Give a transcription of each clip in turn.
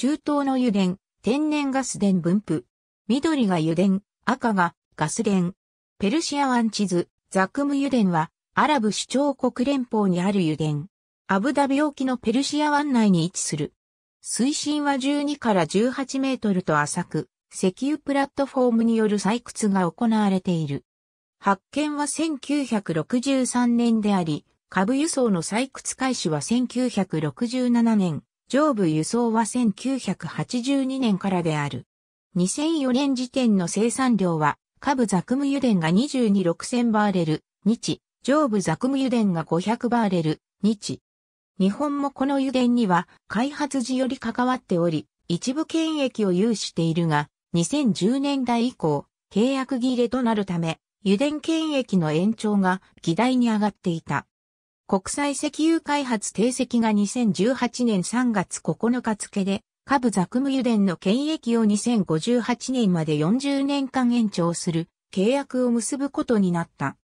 中東の油田、天然ガス田分布。緑が油田、赤がガス田。ペルシア湾地図、ザクム油田は、アラブ首長国連邦にある油田。アブダビ沖のペルシア湾内に位置する。水深は12から18メートルと浅く、石油プラットフォームによる採掘が行われている。発見は1963年であり、株輸送の採掘開始は1967年。上部輸送は1982年からである。2004年時点の生産量は、下部ザクム油田が226,000バーレル、日、上部ザクム油田が500バーレル、日。日本もこの油田には開発時より関わっており、一部権益を有しているが、2010年代以降、契約切れとなるため、油田権益の延長が議題に上がっていた。国際石油開発定石が2018年3月9日付で、下部ザクム油田の権益を2058年まで40年間延長する契約を結ぶことになった。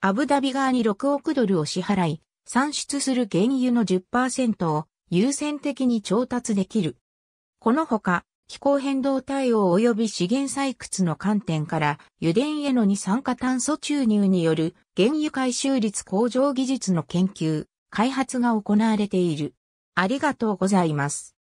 アブダビ側に6億ドルを支払い、産出する原油の10%を優先的に調達できる。このほか、気候変動対応及び資源採掘の観点から、油田への二酸化炭素注入による原油回収率向上技術の研究、開発が行われている。ありがとうございます。